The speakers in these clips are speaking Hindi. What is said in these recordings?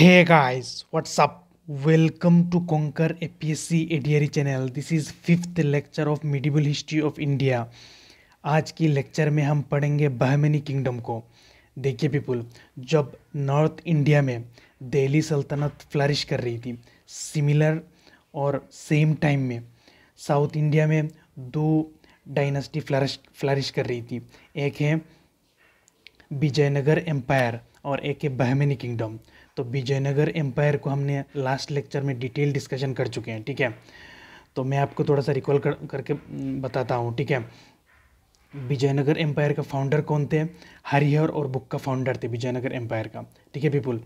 WhatsApp welcome to conquer A P S C adri channel this is fifth lecture of medieval history of India आज की लेक्चर में हम पढ़ेंगे बहमनी किंगडम को देखिए पीपुल जब नॉर्थ इंडिया में दिल्ली सल्तनत फ्लरिश कर रही थी सिमिलर और सेम टाइम में साउथ इंडिया में दो डायनेस्टी फ्लरिश फ्लरिश कर रही थी एक है विजयनगर एम्पायर और एक है बहमेनी किंगडम तो विजयनगर एम्पायर को हमने लास्ट लेक्चर में डिटेल डिस्कशन कर चुके हैं ठीक है तो मैं आपको थोड़ा सा रिकॉल कर करके बताता हूँ ठीक है विजयनगर एम्पायर का फाउंडर कौन थे हरिहर और बुक का फाउंडर थे विजयनगर एम्पायर का ठीक है पीपुल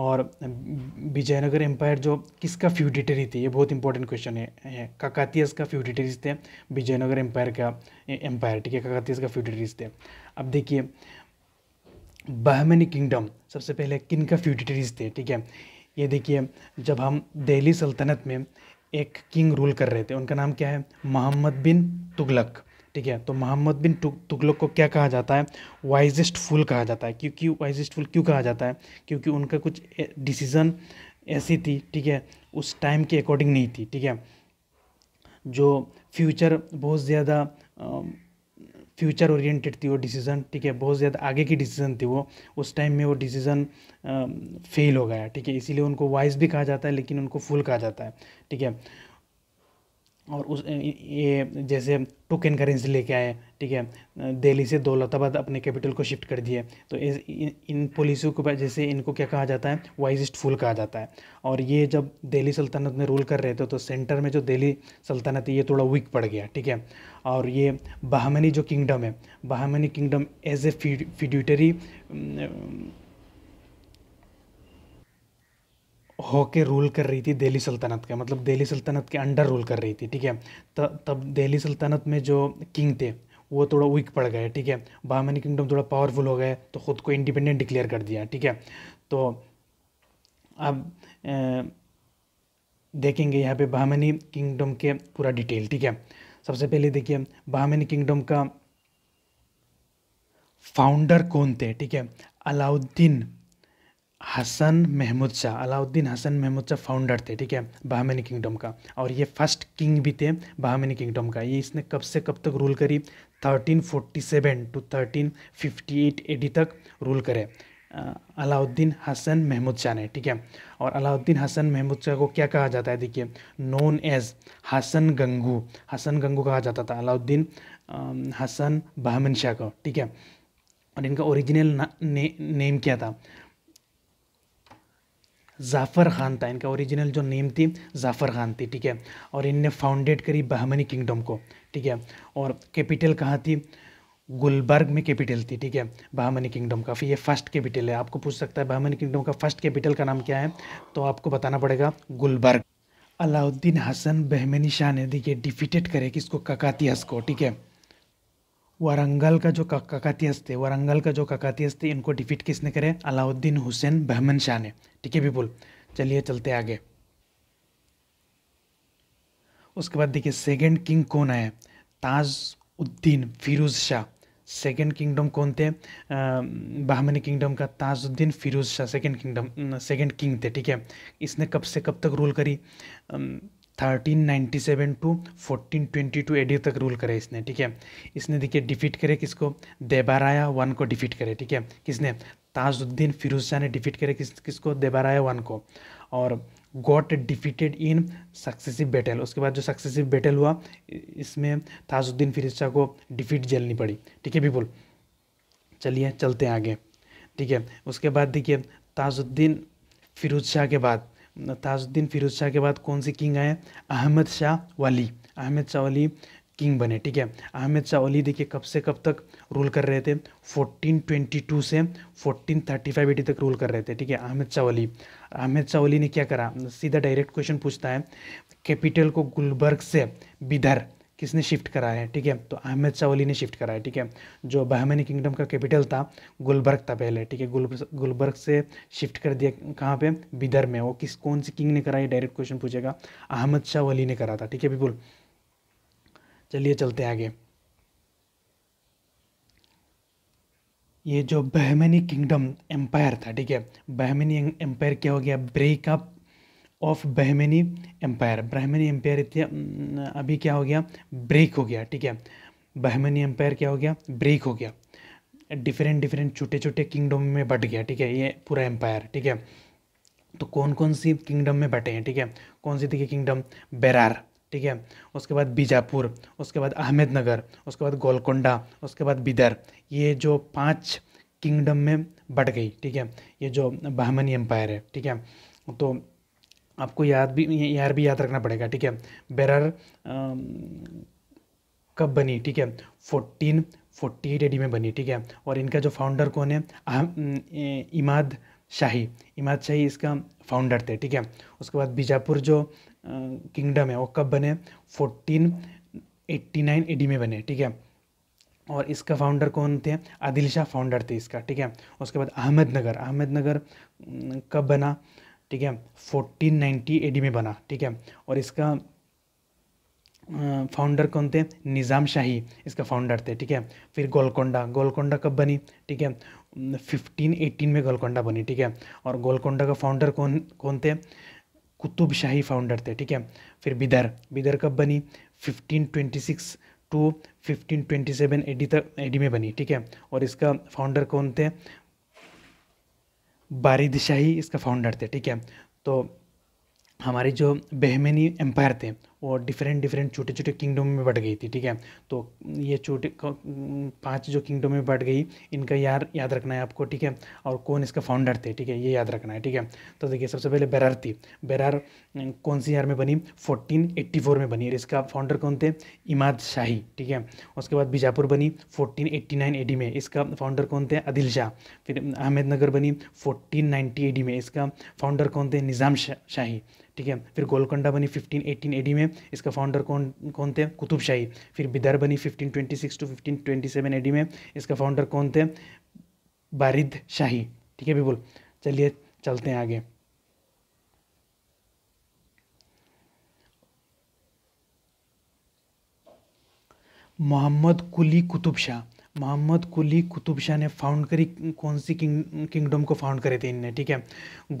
और विजयनगर एम्पायर जो किसका फ्यूडिटरी थी ये बहुत इंपॉर्टेंट क्वेश्चन है, है काकातियस का फ्यूडिटरीज थे विजयनगर एम्पायर का एम्पायर ठीक है काकातियस का फ्यूडिटरीज थे अब देखिए बहमनी किंगडम सबसे पहले किन का फ्यूटिटरीज थे ठीक है ये देखिए जब हम दिल्ली सल्तनत में एक किंग रूल कर रहे थे उनका नाम क्या है मोहम्मद बिन तुगलक ठीक है तो मोहम्मद बिन तुगलक को क्या कहा जाता है वाइजेस्ट फुल कहा जाता है क्योंकि वाइजेस्ट फुल क्यों कहा जाता है क्योंकि उनका कुछ डिसीज़न ऐसी थी ठीक है उस टाइम के अकॉर्डिंग नहीं थी ठीक है जो फ्यूचर बहुत ज़्यादा फ्यूचर ओरिएंटेड थी वो डिसीज़न ठीक है बहुत ज़्यादा आगे की डिसीज़न थी वो उस टाइम में वो डिसीज़न फेल हो गया ठीक है इसीलिए उनको वाइज भी कहा जाता है लेकिन उनको फुल कहा जाता है ठीक है और उस ये जैसे टोकन करेंसी लेके आए ठीक है दिल्ली से दौलताबाद अपने कैपिटल को शिफ्ट कर दिए तो इस इन, इन पॉलिसियों को जैसे इनको क्या कहा जाता है वाइजेस्ट फूल कहा जाता है और ये जब दिल्ली सल्तनत में रूल कर रहे थे तो सेंटर में जो दिल्ली सल्तनत है ये थोड़ा वीक पड़ गया ठीक है और ये बहामनी जो किंगडम है Bahmani kingdom as a feudatory होके रूल कर रही थी दिल्ली सल्तनत का मतलब दिल्ली सल्तनत के अंडर रूल कर रही थी ठीक है तब दिल्ली सल्तनत में जो किंग थे वो थोड़ा वीक पड़ गए ठीक है बामनी किंगडम थोड़ा पावरफुल हो गए तो ख़ुद को इंडिपेंडेंट डिक्लेयर कर दिया ठीक है तो अब ए, देखेंगे यहाँ पे बाहमनी किंगडम के पूरा डिटेल ठीक है सबसे पहले देखिए बाहमनी किंगडम का फाउंडर कौन थे ठीक है अलाउद्दीन हसन महमूद शाह अलाउद्दीन हसन महमूद शाह फाउंडर थे ठीक है बहामिनी किंगडम का और ये फर्स्ट किंग भी थे बहामिनी किंगडम का ये इसने कब से कब तक रूल करी 1347 टू 1358 एडी तक रूल करे अलाउद्दीन हसन महमूद शाह ने ठीक है और अलाउद्दीन हसन महमूद शाह को क्या कहा जाता है देखिए नोन एज हसन गंगू हसन गंगू कहा जाता था अलाउद्दीन हसन बहामिन शाह को ठीक है और इनका ओरिजिनल ने, नेम क्या था ज़ाफ़र ख़ान था इनका ओरिजिनल जो नेम थी ज़ाफ़र ख़ान थी ठीक है और इनने फाउंडेड करी बहमनी किंगडम को ठीक है और कैपिटल कहाँ थी गुलबर्ग में कैपिटल थी ठीक है बहमनी किंगडम का फिर ये फर्स्ट कैपिटल है आपको पूछ सकता है बहमनी किंगडम का फर्स्ट कैपिटल का नाम क्या है तो आपको बताना पड़ेगा गुलबर्ग अलाउद्दीन हसन बहमनी शाह ने देखिए डिफिटेड करे किसको ककातियास को ठीक है वारंगल का जो काकातीस थे वारंगल का जो काकातीस थे इनको डिफीट किसने करे अलाउद्दीन हुसैन बहमन शाह ने ठीक है बिपुल चलिए चलते आगे उसके बाद देखिए सेकेंड किंग कौन आए Tajuddin Firoz Shah second kingdom कौन थे बहमनी किंगडम का Tajuddin Firoz Shah second kingdom second king थे ठीक है इसने कब से कब तक रूल करी 1397 टू 1422 एडी तक रूल करे इसने ठीक है इसने देखिए डिफीट करे किसको देबाराया वन को डिफीट करे ठीक है किसने ताजुद्दीन फिरोज शाह ने डिफीट करे किस किसको देबाराया वन को और got defeated in successive battle उसके बाद जो सक्सेसिव बैटल हुआ इसमें ताजुद्दीन फिरोज शाह को डिफीट झेलनी पड़ी ठीक है बिपुल चलिए चलते हैं आगे ठीक है उसके बाद देखिए ताजुद्दीन फिरोज शाह के बाद ताजुद्दीन फिरोज शाह के बाद कौन से किंग आए अहमद शाह वली अहमद शाह वाली किंग बने ठीक है अहमद शाह वाली देखिए कब से कब तक रूल कर रहे थे 1422 से 1435 एटी तक रूल कर रहे थे ठीक है अहमद शाह वाली अहमद शाह वाली ने क्या करा सीधा डायरेक्ट क्वेश्चन पूछता है कैपिटल को गुलबर्ग से बिदर किसने शिफ्ट करा है ठीक है तो अहमद वली ने शिफ्ट कराया है ठीक है जो बहमनी किंगडम का कैपिटल था गुलबर्ग था पहले ठीक है गुलबर्ग से शिफ्ट कर दिया कहाँ पे बिदर में वो किस कौन सी किंग ने कराया डायरेक्ट क्वेश्चन पूछेगा अहमद वली ने करा था ठीक है बिल्कुल चलिए चलते आगे ये जो बहमनी किंगडम एम्पायर था ठीक है बहमनी एम्पायर क्या हो गया breakup of Bahmani empire Brahmani empire अभी क्या हो गया ब्रेक हो गया ठीक है बहमेनी एम्पायर क्या हो गया ब्रेक हो गया डिफरेंट डिफरेंट छोटे छोटे किंगडम में बट गया ठीक है ये पूरा एम्पायर ठीक है तो कौन कौन सी किंगडम में बटे हैं ठीक है कौन सी थी किंगडम बेरार ठीक है उसके बाद बीजापुर उसके बाद अहमदनगर उसके बाद गोलकोंडा उसके बाद बिदर ये जो पांच किंगडम में बट गई ठीक है ये जो बहमनी एम्पायर है ठीक है तो आपको याद भी यार भी याद रखना पड़ेगा ठीक है बेरर um, कब बनी ठीक है फोर्टीन फोर्टी एट एडी में बनी ठीक है और इनका जो फाउंडर कौन है इमाद शाही इमाद शाही इसका फाउंडर थे ठीक है उसके बाद बीजापुर जो किंगडम है वो कब बने फोर्टीन एट्टी नाइन एडी में बने ठीक है और इसका फाउंडर कौन थे आदिल शाह फाउंडर थे इसका ठीक है उसके बाद अहमदनगर अहमदनगर कब बना ठीक है 1490 एडी में बना ठीक है और इसका फाउंडर कौन थे निज़ाम शाही इसका फाउंडर थे ठीक है फिर गोलकोंडा गोलकोंडा कब बनी ठीक है 1518 में गोलकोंडा बनी ठीक है और गोलकोंडा का फाउंडर कौन कौन थे कुतुब शाही फाउंडर थे ठीक है फिर बिदर बिदर कब बनी 1526 टू 1527 एडी तक एडी में बनी ठीक है और इसका फाउंडर कौन थे बारी दिशा ही इसका फाउंडर थे ठीक है तो हमारे जो बहमेनी एम्पायर थे और डिफरेंट डिफरेंट छोटे छोटे किंगडम में बढ़ गई थी ठीक है तो ये छोटे पांच जो किंगडम में बढ़ गई इनका यार याद रखना है आपको ठीक है और कौन इसका फाउंडर थे ठीक है ये याद रखना है ठीक है तो देखिए सबसे पहले बेरार थी बेरार कौन सी ईयर में बनी फोर्टीन एट्टी फोर में बनी और इसका फाउंडर कौन थे इमाद शाही ठीक है उसके बाद बीजापुर बनी फोर्टीन एट्टी नाइन एडी में इसका फाउंडर कौन थे आदिल शाह फिर अहमदनगर बनी फोर्टीन नाइन्टी एडी में इसका फाउंडर कौन थे निज़ाम शाही ठीक है फिर गोलकंडा बनी एटीन एडी में इसका फाउंडर कौन कौन थे कुतुबशाही फिर बिदर बनी 1526 टू 1527 एडी में इसका फाउंडर कौन थे बारिद शाही ठीक है बिल्कुल चलिए चलते हैं आगे मोहम्मद कुली कुतुब शाह मोहम्मद कुली कुतुब शाह ने फाउंड करी कौन सी किंग किंगडम को फाउंड करे थे इनने ठीक है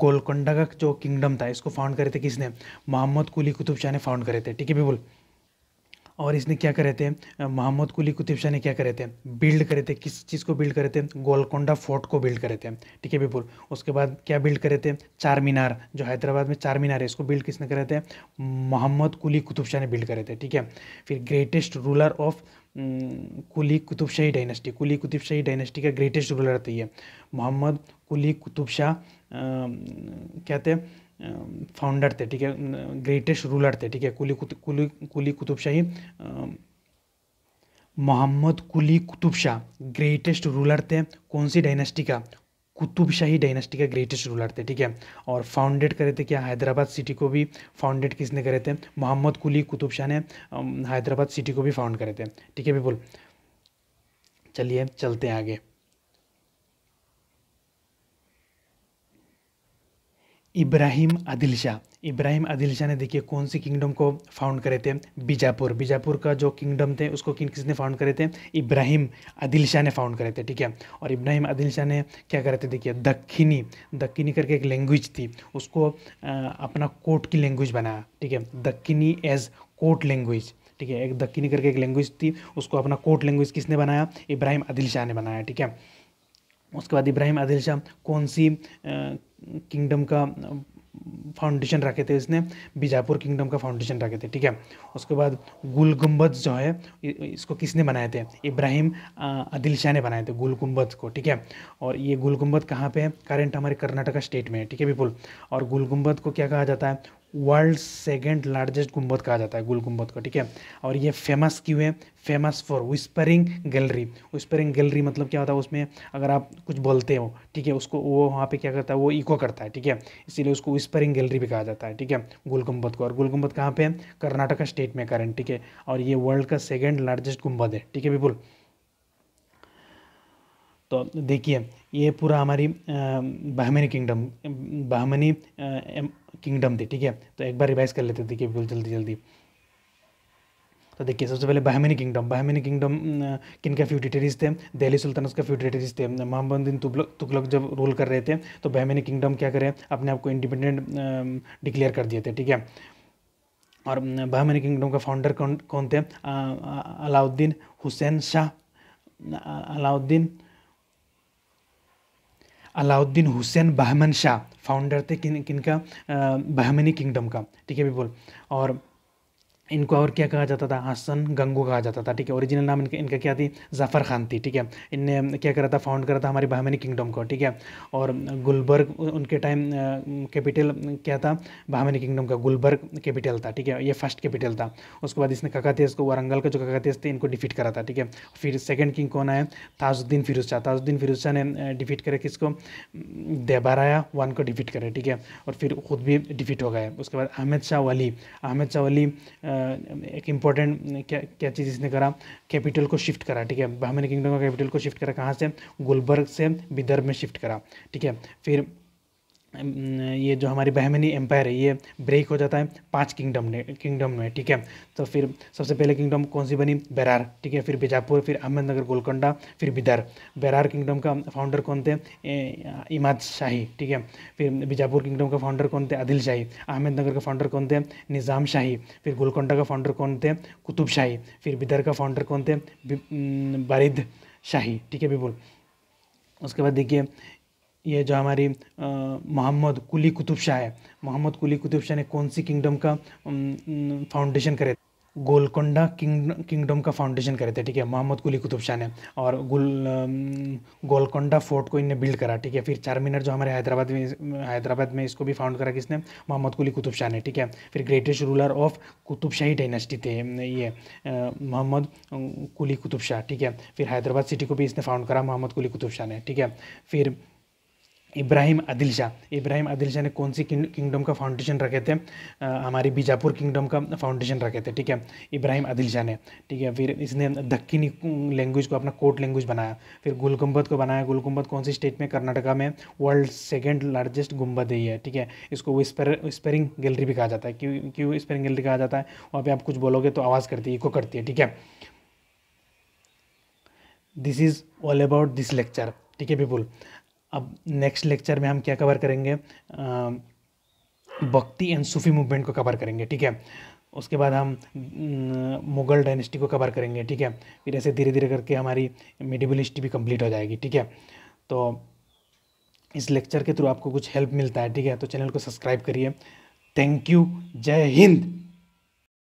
गोलकोंडा का जो किंगडम था इसको फाउंड करे थे किसने मोहम्मद कुली कुतुब शाह ने फाउंड करे थे ठीक है बिल्कुल और इसने क्या करे थे मोहम्मद कुली कुतुब शाह ने क्या करे थे बिल्ड करे थे किस चीज़ को बिल्ड करे थे गोलकोंडा फोर्ट को बिल्ड करे थे ठीक है बिपुल उसके बाद क्या बिल्ड करे थे चार मीनार जो हैदराबाद में चार मीनार है इसको बिल्ड किसने करे थे मोहम्मद कुली कुतुब शाह ने बिल्ड करे थे ठीक है फिर greatest ruler of Quli Qutb Shahi dynasty Quli Shahi dynasty का ग्रेटेस्ट रूलर थे है मोहम्मद कुली कुतुब शाह क्या थे फाउंडर थे ठीक है ग्रेटेस्ट रूलर थे ठीक है कुली कुली कुली कुतुब शाही मोहम्मद कुली कुतुब शाह ग्रेटेस्ट रूलर थे कौन सी डायनेस्टी का कुतुबशाही डायनेस्टी का ग्रेटेस्ट रूलर थे ठीक है और फाउंडेड करे थे क्या हैदराबाद सिटी को भी फाउंडेड किसने करे थे मोहम्मद कुली कुतुब शाह ने हैदराबाद सिटी को भी फाउंड करे थे ठीक है बिल्कुल चलिए चलते हैं आगे इब्राहिम आदिल शाह इब्राहिम आदिल शाह ने देखिए कौन सी किंगडम को फाउंड करे थे बीजापुर बीजापुर का जो किंगडम थे उसको किन किसने फाउंड करे थे इब्राहिम आदिल शाह ने फाउंड करे थे ठीक है और इब्राहिम आदिल शाह ने क्या करे थे देखिए दक्षिणी दक्षिणी करके एक लैंग्वेज थी उसको आ, अपना कोर्ट की लैंग्वेज बनाया ठीक है दक्षिणी एज कोर्ट लैंग्वेज ठीक है एक दक्षिणी करके एक लैंग्वेज थी उसको अपना कोर्ट लैंग्वेज किसने बनाया इब्राहिम आदिल शाह ने बनाया ठीक है उसके बाद इब्राहिम आदिल शाह कौन सी किंगडम का फाउंडेशन रखे थे इसने बीजापुर किंगडम का फाउंडेशन रखे थे ठीक है उसके बाद गुल गुम्बद जो है इसको किसने बनाए थे इब्राहिम आदिल शाह ने बनाए थे गुल गुम्बद को ठीक है और ये गुल गुम्बद कहाँ पे है करेंट हमारे कर्नाटका स्टेट में है ठीक है बिपुल और गुल गुम्बद को क्या कहा जाता है वर्ल्ड सेकेंड लार्जेस्ट गुम्बद कहा जाता है गुल गुम्बद को ठीक है और ये फेमस क्यों है famous for whispering gallery whispering gallery मतलब क्या होता है उसमें अगर आप कुछ बोलते हो ठीक है उसको वो वहाँ पे क्या करता है वो इको करता है ठीक है इसीलिए उसको विस्परिंग गैलरी भी कहा जाता है ठीक है गुल गुम्बद को और गुल गुम्बद कहाँ पर है कर्नाटका स्टेट में करेंट ठीक है और ये वर्ल्ड का सेकेंड लार्जेस्ट गुम्बद है ठीक है बिल्कुल तो देखिए ये पूरा हमारी बहमनी किंगडम बहमनी किंगडम थी ठीक है तो एक बार रिवाइज कर लेते देखिए बिल्कुल जल्दी जल्दी तो देखिए सबसे पहले बहमिनी किंगडम बहमिनी किंगडम किन का फ्यूटेटरीज थे दिल्ली सुल्तानस के फ्यूटेटरीज थे मोहम्मदिन तुगलक जब रूल कर रहे थे तो बहमिनी किंगडम क्या करें अपने आप को इंडिपेंडेंट डिक्लेयर कर दिए थे ठीक है और बहमिनी किंगडम का फाउंडर कौन कौन थे अलाउद्दीन हुसैन शाह अलाउद्दीन अलाउद्दीन हुसैन बहमन शाह फाउंडर थे किन किन का बहमनी किंगडम का ठीक है बोल और इनको और क्या कहा जाता था हसन गंगू कहा जाता था ठीक है ओरिजिनल नाम इनका इनका क्या थी ज़फ़र खान थी ठीक है इनने क्या करा था फाउंड करा था हमारे बहमनी किंगडम को ठीक है और गुलबर्ग उनके टाइम कैपिटल क्या था बहमनी किंगडम का गुलबर्ग कैपिटल था ठीक है ये फर्स्ट कैपिटल था उसके बाद इसने थे को वारंगल का जो ककातेज थे इनको डिफीट करा था ठीक है फिर सेकेंड किंग कौन आया ताजुद्दीन फिरोज शाह ताजुद्दीन फिरोज शाह ने डिफीट करे किसको देबाराया वन को डिफीट करे ठीक है और फिर खुद भी डिफीट हो गए उसके बाद अहमद शाह वली अहमद शाह वली एक इम्पॉर्टेंट क्या क्या चीज़ इसने करा कैपिटल को शिफ्ट करा ठीक है बाहमनी किंगडम का कैपिटल को शिफ्ट करा कहाँ से गुलबर्ग से विदर्भ में शिफ्ट करा ठीक है फिर ये जो हमारी बहमनी एम्पायर है ये ब्रेक हो जाता है पांच किंगडम ने किंगडम में ठीक है तो फिर सबसे पहले किंगडम कौन सी बनी बेरार ठीक है फिर बीजापुर फिर अहमदनगर गोलकंडा फिर बिदर बेरार किंगडम का फाउंडर कौन थे इमाद शाही ठीक है फिर बीजापुर किंगडम का फाउंडर कौन थे आदिल शाही अहमदनगर का फाउंडर कौन थे निज़ाम शाही फिर गोलकंडा का फाउंडर कौन थे कुतुब शाही फिर बिदर का फाउंडर कौन थे बारिद शाही ठीक है बिबुल उसके बाद देखिए ये जो हमारी मोहम्मद कुली कुतुब शाह है मोहम्मद कुली कुतुब शाह ने कौन सी किंगडम का फाउंडेशन करे गोलकोंडा किंग किंगडम का फाउंडेशन करे थे ठीक है मोहम्मद कुली कुतुब शाह ने और गुल गोलकोंडा फोर्ट को इनने बिल्ड करा ठीक है फिर चार मिनट जो हमारे हैदराबाद में हैदराबाद में इसको भी फाउंड करा किसने मोहम्मद कुली कुतुब शाह ने ठीक है फिर greatest ruler of Qutb Shahi dynasty थे ये मोहम्मद कुली कुतुब शाह ठीक है फिर हैदराबाद सिटी को भी इसने फाउंड करा मोहम्मद कुली कुतुब शाह ने ठीक है फिर इब्राहिम आदिल शाह इब्राहिम आदिल शाह ने कौन सी किंगडम का फाउंडेशन रखे थे हमारी बीजापुर किंगडम का फाउंडेशन रखे थे ठीक है इब्राहिम आदिल शाह ने ठीक है फिर इसने दक्कनी लैंग्वेज को अपना कोर्ट लैंग्वेज बनाया फिर गुल को बनाया गुलगुंबद कौन सी स्टेट में कर्नाटका में वर्ल्ड सेकेंड लार्जेस्ट गुम्बद है ठीक है इसको विस्पर विस्परिंग गैलरी भी कहा जाता है क्यों क्यों विस्परिंग गैलरी कहा जाता है वहाँ पर आप कुछ बोलोगे तो आवाज़ करती है इको करती है ठीक है this is all about this lecture ठीक है पीपुल अब नेक्स्ट लेक्चर में हम क्या कवर करेंगे भक्ति एंड सूफी मूवमेंट को कवर करेंगे ठीक है उसके बाद हम मुगल डायनेस्टी को कवर करेंगे ठीक है फिर ऐसे धीरे धीरे करके हमारी मेडिबलिस्टी हिस्ट्री भी कंप्लीट हो जाएगी ठीक है तो इस लेक्चर के थ्रू आपको कुछ हेल्प मिलता है ठीक है तो चैनल को सब्सक्राइब करिए थैंक यू जय हिंद